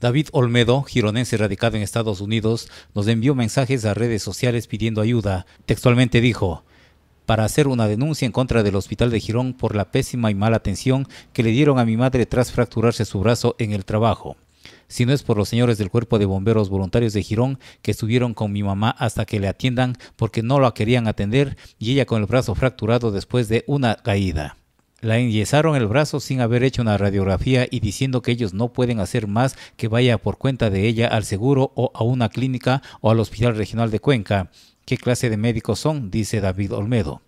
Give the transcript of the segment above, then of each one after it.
David Olmedo, gironense radicado en Estados Unidos, nos envió mensajes a redes sociales pidiendo ayuda. Textualmente dijo, para hacer una denuncia en contra del Hospital de Girón por la pésima y mala atención que le dieron a mi madre tras fracturarse su brazo en el trabajo. Si no es por los señores del Cuerpo de Bomberos Voluntarios de Girón que estuvieron con mi mamá hasta que le atiendan porque no la querían atender y ella con el brazo fracturado después de una caída. La enyesaron el brazo sin haber hecho una radiografía y diciendo que ellos no pueden hacer más que vaya por cuenta de ella al seguro o a una clínica o al Hospital Regional de Cuenca. ¿Qué clase de médicos son? dice David Olmedo.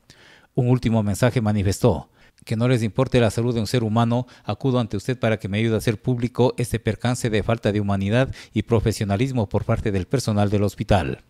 Un último mensaje manifestó. Que no les importe la salud de un ser humano, acudo ante usted para que me ayude a hacer público este percance de falta de humanidad y profesionalismo por parte del personal del hospital.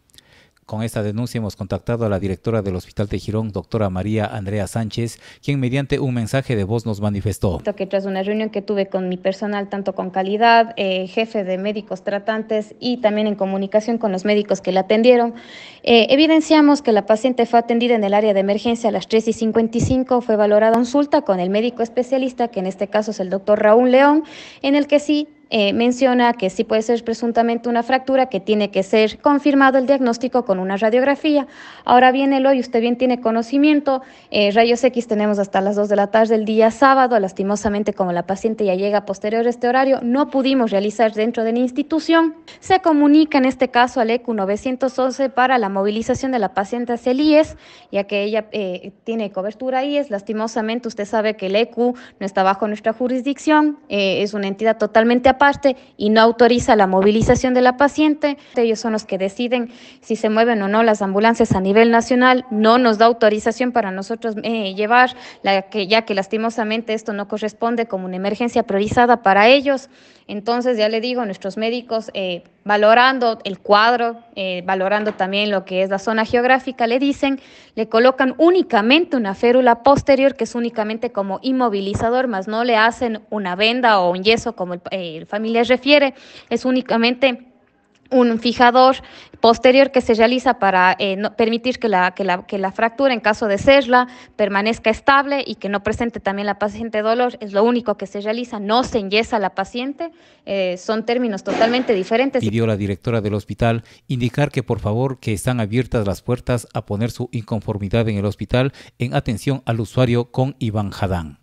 Con esta denuncia hemos contactado a la directora del Hospital de Girón, doctora María Andrea Sánchez, quien mediante un mensaje de voz nos manifestó. Que tras una reunión que tuve con mi personal, tanto con calidad, eh, jefe de médicos tratantes y también en comunicación con los médicos que la atendieron, eh, evidenciamos que la paciente fue atendida en el área de emergencia a las 3 y 55, fue valorada consulta con el médico especialista, que en este caso es el doctor Raúl León, en el que sí eh, menciona que sí puede ser presuntamente una fractura, que tiene que ser confirmado el diagnóstico con una radiografía. Ahora bien, hoy, usted bien tiene conocimiento, eh, rayos X tenemos hasta las 2 de la tarde del día sábado, lastimosamente como la paciente ya llega posterior a este horario, no pudimos realizar dentro de la institución. Se comunica en este caso al e ECU 911 para la movilización de la paciente hacia el IES, ya que ella eh, tiene cobertura IES, lastimosamente usted sabe que el ECU no está bajo nuestra jurisdicción, es una entidad totalmente parte y no autoriza la movilización de la paciente. Ellos son los que deciden si se mueven o no las ambulancias a nivel nacional. No nos da autorización para nosotros eh, llevar, la que, ya que lastimosamente esto no corresponde como una emergencia priorizada para ellos. Entonces, ya le digo, nuestros médicos... Eh, valorando el cuadro, eh, valorando también lo que es la zona geográfica, le dicen, le colocan únicamente una férula posterior que es únicamente como inmovilizador, más no le hacen una venda o un yeso como el, eh, el familiar refiere, es únicamente un fijador posterior que se realiza para eh, permitir que la, la, fractura, en caso de serla, permanezca estable y que no presente también la paciente dolor, es lo único que se realiza, no se enyesa la paciente, eh, son términos totalmente diferentes. Pidió la directora del hospital indicar que por favor que están abiertas las puertas a poner su inconformidad en el hospital en atención al usuario con Iván Jadán.